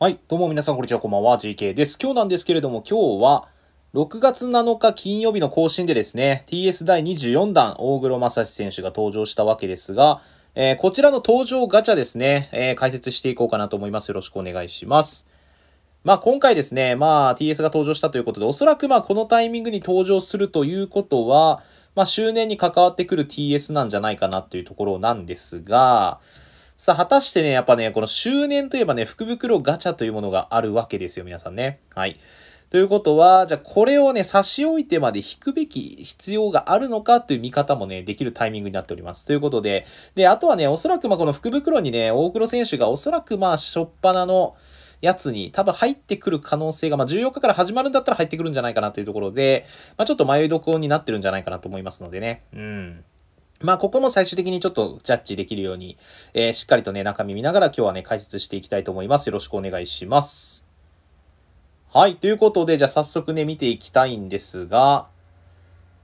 はい、どうも皆さん、こんにちは、こんばんは、GK です。今日なんですけれども、今日は、6月7日金曜日の更新でですね、TS 第24弾、大黒正史選手が登場したわけですが、えー、こちらの登場ガチャですね、えー、解説していこうかなと思います。よろしくお願いします。まあ、今回ですね、まあ、TS が登場したということで、おそらくまあ、このタイミングに登場するということは、まあ、周年に関わってくる TS なんじゃないかなというところなんですが、さあ、果たしてね、やっぱね、この周年といえばね、福袋ガチャというものがあるわけですよ、皆さんね。はい。ということは、じゃあこれをね、差し置いてまで引くべき必要があるのかという見方もね、できるタイミングになっております。ということで、で、あとはね、おそらくまあこの福袋にね、大黒選手がおそらくまあ、しょっぱなの、やつに多分入ってくる可能性が、まあ、14日から始まるんだったら入ってくるんじゃないかなというところで、まあ、ちょっと迷いどこになってるんじゃないかなと思いますのでね。うん。まあ、ここも最終的にちょっとジャッジできるように、えー、しっかりとね、中身見ながら今日はね、解説していきたいと思います。よろしくお願いします。はい、ということで、じゃあ早速ね、見ていきたいんですが、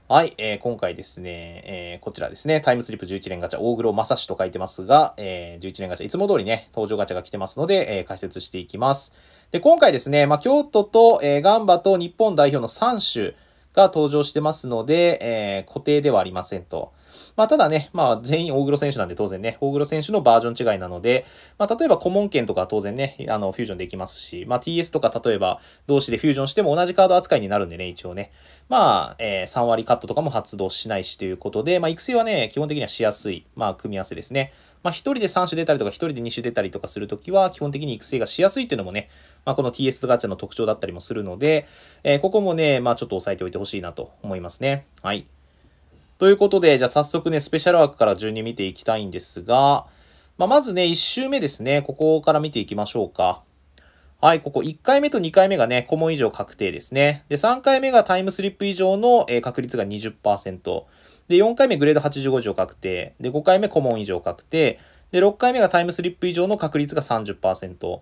はい、えー、今回ですね、えー、こちらですね、タイムスリップ11連ガチャ、大黒正史と書いてますが、えー、11連ガチャ、いつも通りね、登場ガチャが来てますので、えー、解説していきます。で、今回ですね、まあ、京都と、えー、ガンバと日本代表の3種が登場してますので、えー、固定ではありませんと。まあ、ただね、まあ、全員大黒選手なんで当然ね、大黒選手のバージョン違いなので、まあ、例えば顧問権とか当然ね、あの、フュージョンできますし、まあ、TS とか例えば同士でフュージョンしても同じカード扱いになるんでね、一応ね。まあ、えー、3割カットとかも発動しないしということで、まあ、育成はね、基本的にはしやすい、まあ、組み合わせですね。まあ、1人で3種出たりとか、1人で2種出たりとかするときは、基本的に育成がしやすいっていうのもね、まあ、この TS ガチャの特徴だったりもするので、えー、ここもね、まあ、ちょっと押さえておいてほしいなと思いますね。はい。ということで、じゃあ早速ね、スペシャル枠から順に見ていきたいんですが、まあ、まずね、1周目ですね、ここから見ていきましょうか。はい、ここ1回目と2回目がね、顧問以上確定ですね。で、3回目がタイムスリップ以上の、えー、確率が20%。で、4回目グレード85以上確定。で、5回目顧問以上確定。で、6回目がタイムスリップ以上の確率が30%。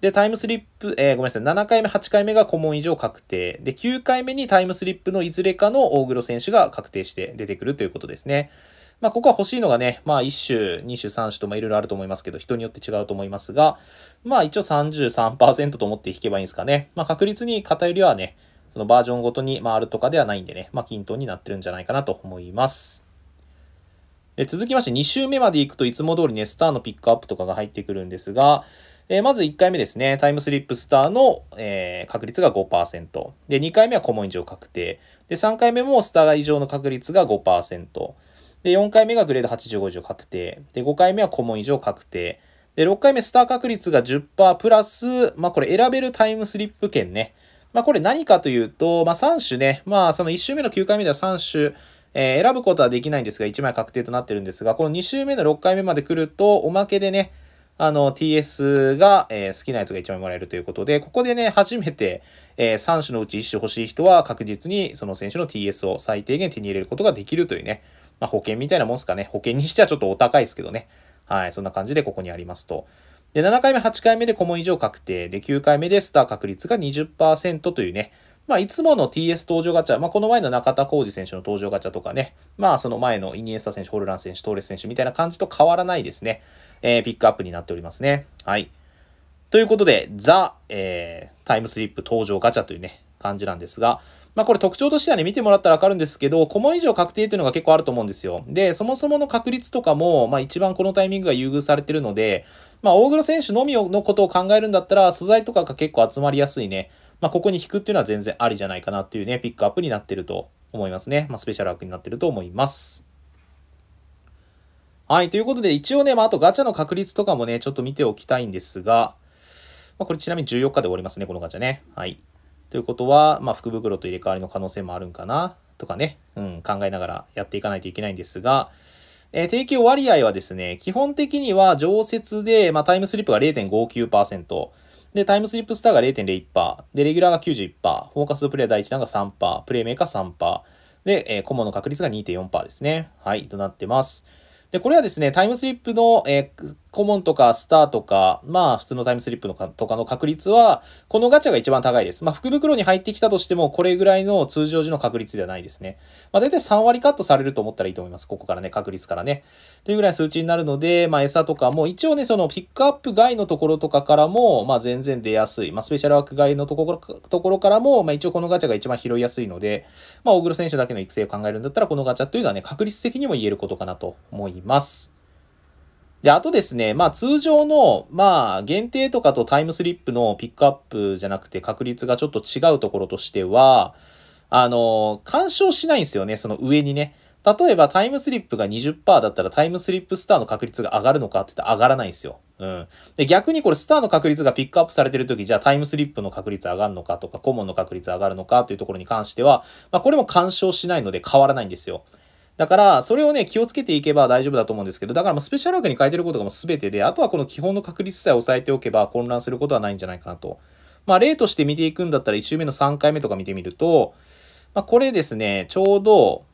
で、タイムスリップ、えー、ごめんなさい、7回目、8回目が顧問以上確定。で、9回目にタイムスリップのいずれかの大黒選手が確定して出てくるということですね。まあ、ここは欲しいのがね、まあ、1種、2種、3種と、もいろいろあると思いますけど、人によって違うと思いますが、まあ、一応33%と思って引けばいいんですかね。まあ、確率に偏りはね、そのバージョンごとに、回るとかではないんでね、まあ、均等になってるんじゃないかなと思います。で続きまして、2週目まで行くといつも通りね、スターのピックアップとかが入ってくるんですが、えまず1回目ですね、タイムスリップスターの、えー、確率が5%。で、2回目はコモン以上確定。で、3回目もスター以上の確率が5%。で、4回目がグレード85以上確定。で、5回目はコモン以上確定。で、6回目スター確率が10%プラス、まあこれ選べるタイムスリップ券ね。まあこれ何かというと、まあ3種ね、まあその1周目の9回目では3種、えー、選ぶことはできないんですが、1枚確定となってるんですが、この2周目の6回目まで来ると、おまけでね、あの、TS が、えー、好きなやつが1枚もらえるということで、ここでね、初めて、えー、3種のうち1種欲しい人は確実にその選手の TS を最低限手に入れることができるというね、まあ、保険みたいなもんすかね。保険にしてはちょっとお高いですけどね。はい、そんな感じでここにありますと。で、7回目、8回目で顧問以上確定。で、9回目でスター確率が20%というね、まあ、いつもの TS 登場ガチャ、まあ、この前の中田浩二選手の登場ガチャとかね、まあ、その前のイニエスタ選手、ホルラン選手、トーレス選手みたいな感じと変わらないですね、えー、ピックアップになっておりますね。はい。ということで、ザ、えー、タイムスリップ登場ガチャというね、感じなんですが、まあこれ特徴としてはね、見てもらったらわかるんですけど、コモ以上確定というのが結構あると思うんですよ。で、そもそもの確率とかも、まあ一番このタイミングが優遇されてるので、まあ大黒選手のみのことを考えるんだったら、素材とかが結構集まりやすいね、まあ、ここに引くっていうのは全然ありじゃないかなっていうね、ピックアップになってると思いますね。まあ、スペシャル枠になってると思います。はい。ということで、一応ね、まあ、あとガチャの確率とかもね、ちょっと見ておきたいんですが、まあ、これちなみに14日で終わりますね、このガチャね。はい。ということは、まあ、福袋と入れ替わりの可能性もあるんかな、とかね、うん、考えながらやっていかないといけないんですが、えー、提供割合はですね、基本的には常設で、まあ、タイムスリップが0.59%、で、タイムスリップスターが0.01%、で、レギュラーが91%、フォーカスプレイ第1弾が3%、プレイメーカー3%、で、えー、コモの確率が2.4%ですね。はい、となってます。で、これはですね、タイムスリップの、えー、コモンとかスターとか、まあ普通のタイムスリップのかとかの確率は、このガチャが一番高いです。まあ福袋に入ってきたとしても、これぐらいの通常時の確率ではないですね。まあ大体3割カットされると思ったらいいと思います。ここからね、確率からね。というぐらい数値になるので、まあ餌とかも、一応ね、そのピックアップ外のところとかからも、まあ全然出やすい。まあスペシャルワーク外のところところからも、まあ一応このガチャが一番拾いやすいので、まあ大黒選手だけの育成を考えるんだったら、このガチャというのはね、確率的にも言えることかなと思いいます。で、あとですね、まあ通常の、まあ限定とかとタイムスリップのピックアップじゃなくて確率がちょっと違うところとしては、あの、干渉しないんですよね、その上にね。例えばタイムスリップが20%だったらタイムスリップスターの確率が上がるのかって言ったら上がらないんですよ。うん。で、逆にこれスターの確率がピックアップされてるとき、じゃあタイムスリップの確率上がるのかとか、コモンの確率上がるのかというところに関しては、まあこれも干渉しないので変わらないんですよ。だから、それをね、気をつけていけば大丈夫だと思うんですけど、だからスペシャル枠に変えてることがもう全てで、あとはこの基本の確率さえ抑えておけば混乱することはないんじゃないかなと。まあ、例として見ていくんだったら1周目の3回目とか見てみると、まあ、これですね、ちょうど、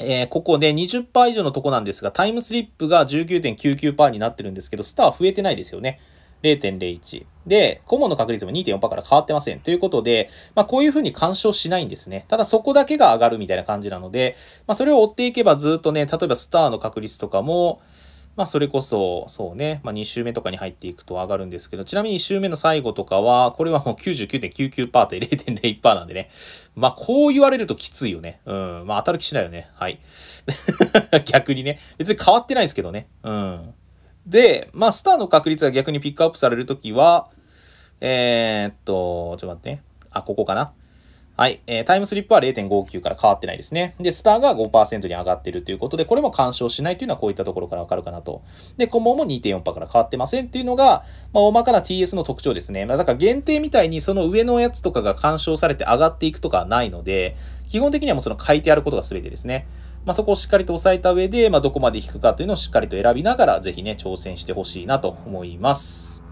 えー、ここで20%以上のとこなんですが、タイムスリップが19.99%になってるんですけど、スター増えてないですよね。0.01。で、顧問の確率も2.4%から変わってません。ということで、まあこういうふうに干渉しないんですね。ただそこだけが上がるみたいな感じなので、まあそれを追っていけばずっとね、例えばスターの確率とかも、まあそれこそ、そうね、まあ2週目とかに入っていくと上がるんですけど、ちなみに1週目の最後とかは、これはもう99.99%で0.01%なんでね。まあこう言われるときついよね。うん。まあ当たる気しないよね。はい。逆にね。別に変わってないですけどね。うん。で、まあ、スターの確率が逆にピックアップされるときは、えー、っと、ちょっと待ってね。あ、ここかな。はい。えー、タイムスリップは0.59から変わってないですね。で、スターが5%に上がってるということで、これも干渉しないというのはこういったところからわかるかなと。で、コモも2.4%から変わってませんっていうのが、まあ、大まかな TS の特徴ですね。まあ、だから限定みたいにその上のやつとかが干渉されて上がっていくとかはないので、基本的にはもうその書いてあることが全てですね。まあ、そこをしっかりと押さえた上で、まあ、どこまで引くかというのをしっかりと選びながら、ぜひね、挑戦してほしいなと思います。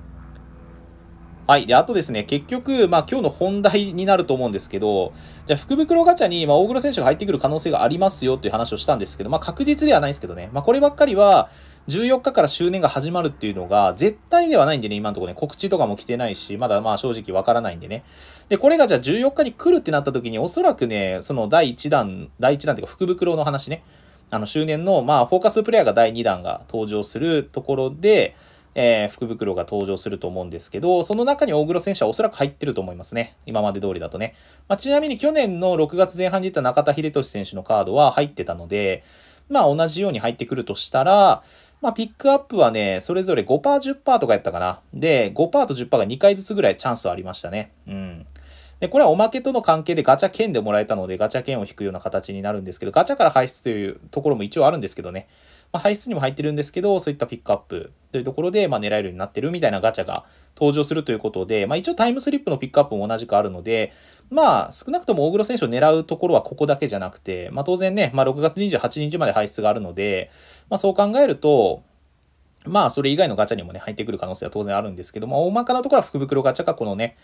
はい。で、あとですね、結局、まあ、今日の本題になると思うんですけど、じゃあ、福袋ガチャに、まあ、大黒選手が入ってくる可能性がありますよという話をしたんですけど、まあ、確実ではないんですけどね、まあ、こればっかりは、14日から周年が始まるっていうのが、絶対ではないんでね、今のところね、告知とかも来てないし、まだまあ正直わからないんでね。で、これがじゃあ14日に来るってなった時に、おそらくね、その第1弾、第1弾っていうか、福袋の話ね、あの、周年の、まあ、フォーカスプレイヤーが第2弾が登場するところで、えー、福袋が登場すると思うんですけど、その中に大黒選手はおそらく入ってると思いますね。今まで通りだとね。まあ、ちなみに去年の6月前半に出た中田英寿選手のカードは入ってたので、まあ同じように入ってくるとしたら、まあ、ピックアップはね、それぞれ5%、10%とかやったかな。で、5%と10%が2回ずつぐらいチャンスはありましたね。うん。で、これはおまけとの関係でガチャ券でもらえたので、ガチャ券を引くような形になるんですけど、ガチャから排出というところも一応あるんですけどね。まあ、排出にも入ってるんですけど、そういったピックアップというところで、まあ、狙えるようになってるみたいなガチャが登場するということで、まあ、一応タイムスリップのピックアップも同じくあるので、まあ、少なくとも大黒選手を狙うところはここだけじゃなくて、まあ、当然ね、まあ、6月28日まで排出があるので、まあ、そう考えると、まあ、それ以外のガチャにもね、入ってくる可能性は当然あるんですけど、まあ、大まかなところは福袋ガチャか、このね、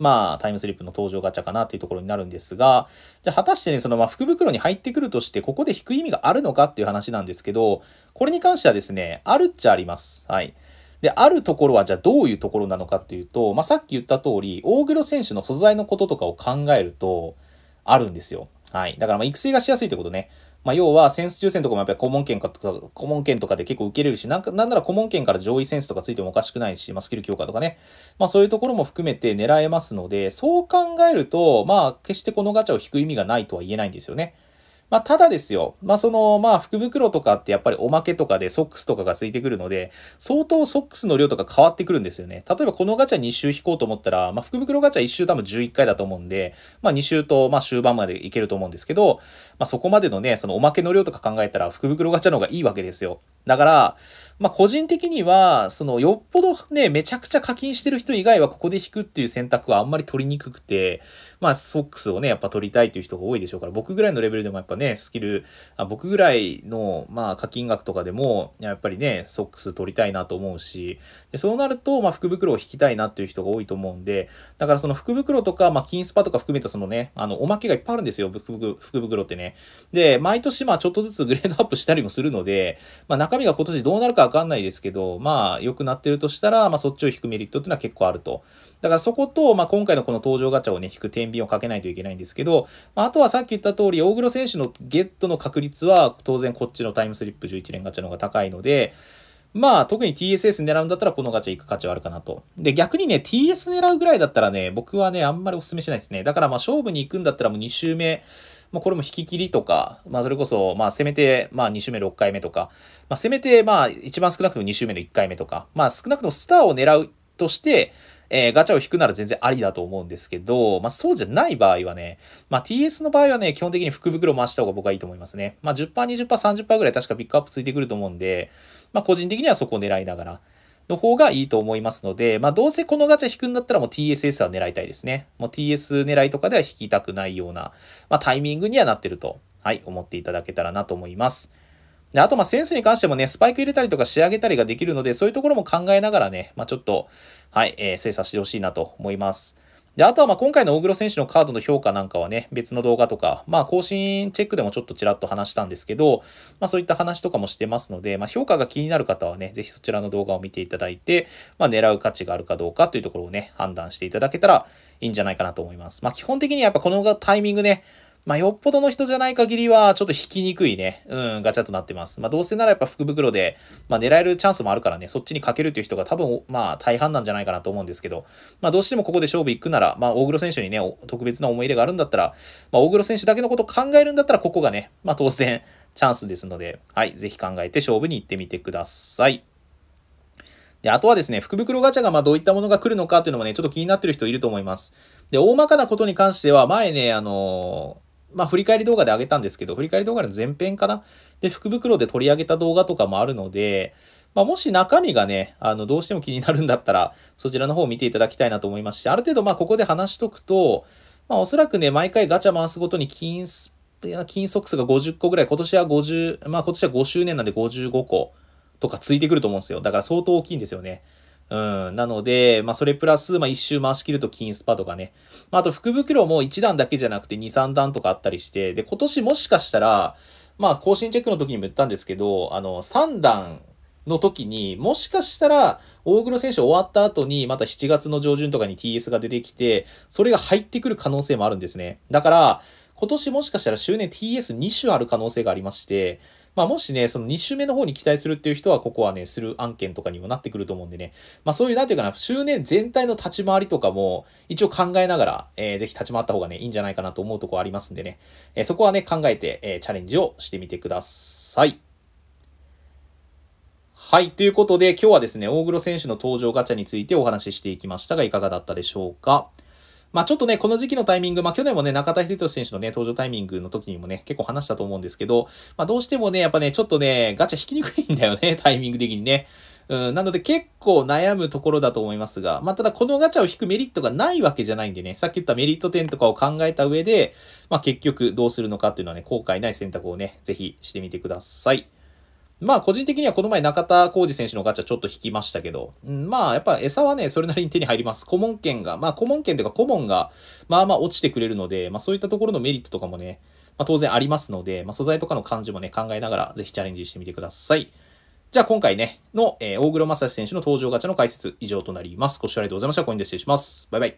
まあ、タイムスリップの登場ガチャかなっていうところになるんですが、じゃあ果たしてね、その、まあ、福袋に入ってくるとして、ここで引く意味があるのかっていう話なんですけど、これに関してはですね、あるっちゃあります。はい。で、あるところはじゃあどういうところなのかっていうと、まあ、さっき言った通り、大黒選手の素材のこととかを考えると、あるんですよ。はい。だからまあ育成がしやすいってことね。まあ、要はセンス抽選とかもやっぱり顧問権か顧問権とかで結構受けれるし、なんかなんなら顧問権から上位センスとかついてもおかしくないし、まあ、スキル強化とかね、まあ、そういうところも含めて狙えますので、そう考えると、まあ、決してこのガチャを引く意味がないとは言えないんですよね。まあ、ただですよ。まあ、その、まあ、福袋とかってやっぱりおまけとかでソックスとかがついてくるので、相当ソックスの量とか変わってくるんですよね。例えばこのガチャ2周引こうと思ったら、まあ、福袋ガチャ1周多分11回だと思うんで、まあ、2周と、まあ、終盤までいけると思うんですけど、まあ、そこまでのね、そのおまけの量とか考えたら、福袋ガチャの方がいいわけですよ。だから、まあ、個人的には、その、よっぽどね、めちゃくちゃ課金してる人以外はここで引くっていう選択はあんまり取りにくくて、まあ、ソックスをね、やっぱ取りたいという人が多いでしょうから、僕ぐらいのレベルでもやっぱね、スキル、あ僕ぐらいの、まあ、課金額とかでも、やっぱりね、ソックス取りたいなと思うし、でそうなると、まあ、福袋を引きたいなっていう人が多いと思うんで、だからその福袋とか、ま金スパとか含めたそのね、あの、おまけがいっぱいあるんですよ、福袋ってね。で、毎年、まあ、ちょっとずつグレードアップしたりもするので、まあ、中身が今年どうなるかわかんないですけど、まあ、良くなってるとしたら、まあ、そっちを引くメリットっていうのは結構あると。だからそこと、まあ、今回のこの登場ガチャをね、引く天秤をかけないといけないんですけど、まあ、あとはさっき言った通り、大黒選手のゲットの確率は、当然こっちのタイムスリップ11連ガチャの方が高いので、まあ、特に TSS 狙うんだったら、このガチャ行く価値はあるかなと。で、逆にね、TS 狙うぐらいだったらね、僕はね、あんまりお勧めしないですね。だからまあ、勝負に行くんだったらもう2周目、まあ、これも引き切りとか、まあ、それこそ、まあ、せめて、まあ、2周目6回目とか、まあ、せめて、まあ、一番少なくとも2周目の1回目とか、まあ、少なくともスターを狙うとして、えー、ガチャを引くなら全然ありだと思うんですけど、まあ、そうじゃない場合はね、まあ、TS の場合はね、基本的に福袋回した方が僕はいいと思いますね。まあ、10%、20%、30%ぐらい確かピックアップついてくると思うんで、まあ、個人的にはそこを狙いながら。の方がいいと思いますので、まあ、どうせこのガチャ引くんだったらもう TSS は狙いたいですね。もう TS 狙いとかでは引きたくないような、まあ、タイミングにはなってると、はい、思っていただけたらなと思います。で、あと、ま、センスに関してもね、スパイク入れたりとか仕上げたりができるので、そういうところも考えながらね、まあ、ちょっと、はい、えー、精査してほしいなと思います。で、あとはまあ今回の大黒選手のカードの評価なんかはね、別の動画とか、まあ更新チェックでもちょっとちらっと話したんですけど、まあそういった話とかもしてますので、まあ評価が気になる方はね、ぜひそちらの動画を見ていただいて、まあ狙う価値があるかどうかというところをね、判断していただけたらいいんじゃないかなと思います。まあ基本的にやっぱこのタイミングね、まあ、よっぽどの人じゃない限りは、ちょっと引きにくいね、うん、ガチャとなってます。まあ、どうせならやっぱ福袋で、まあ、狙えるチャンスもあるからね、そっちにかけるという人が多分、まあ、大半なんじゃないかなと思うんですけど、まあ、どうしてもここで勝負行くなら、まあ、大黒選手にね、特別な思い入れがあるんだったら、まあ、大黒選手だけのことを考えるんだったら、ここがね、まあ、当然、チャンスですので、はい、ぜひ考えて勝負に行ってみてください。で、あとはですね、福袋ガチャがまあどういったものが来るのかっていうのもね、ちょっと気になってる人いると思います。で、大まかなことに関しては、前ね、あのーまあ、振り返り動画であげたんですけど、振り返り動画の前編かなで、福袋で取り上げた動画とかもあるので、まあ、もし中身がね、あの、どうしても気になるんだったら、そちらの方を見ていただきたいなと思いますし、ある程度、まあ、ここで話しとくと、まあ、おそらくね、毎回ガチャ回すごとに金、金ソックスが50個ぐらい、今年は50、まあ、今年は5周年なんで55個とかついてくると思うんですよ。だから相当大きいんですよね。うん。なので、まあ、それプラス、まあ、一周回しきると金スパとかね。まあ、あと福袋も1段だけじゃなくて2、3段とかあったりして、で、今年もしかしたら、まあ、更新チェックの時にも言ったんですけど、あの、3段の時に、もしかしたら、大黒選手終わった後に、また7月の上旬とかに TS が出てきて、それが入ってくる可能性もあるんですね。だから、今年もしかしたら周年 TS2 種ある可能性がありまして、まあ、もしね、その2周目の方に期待するっていう人は、ここはね、する案件とかにもなってくると思うんでね、まあ、そういう、なんていうかな、周年全体の立ち回りとかも、一応考えながら、えー、ぜひ立ち回った方がね、いいんじゃないかなと思うとこありますんでね、えー、そこはね、考えて、えー、チャレンジをしてみてください。はい。ということで、今日はですね、大黒選手の登場ガチャについてお話ししていきましたが、いかがだったでしょうか。まあちょっとね、この時期のタイミング、まあ去年もね、中田秀俊選手のね、登場タイミングの時にもね、結構話したと思うんですけど、まあどうしてもね、やっぱね、ちょっとね、ガチャ引きにくいんだよね、タイミング的にね。うん、なので結構悩むところだと思いますが、まあ、ただこのガチャを引くメリットがないわけじゃないんでね、さっき言ったメリット点とかを考えた上で、まあ、結局どうするのかっていうのはね、後悔ない選択をね、ぜひしてみてください。まあ個人的にはこの前中田浩二選手のガチャちょっと引きましたけど、うん、まあやっぱ餌はね、それなりに手に入ります。顧問権が、まあ顧問権というか顧問が、まあまあ落ちてくれるので、まあそういったところのメリットとかもね、まあ当然ありますので、まあ素材とかの感じもね、考えながらぜひチャレンジしてみてください。じゃあ今回ね、の、えー、大黒正史選手の登場ガチャの解説以上となります。ご視聴ありがとうございました。コインで失礼します。バイバイ。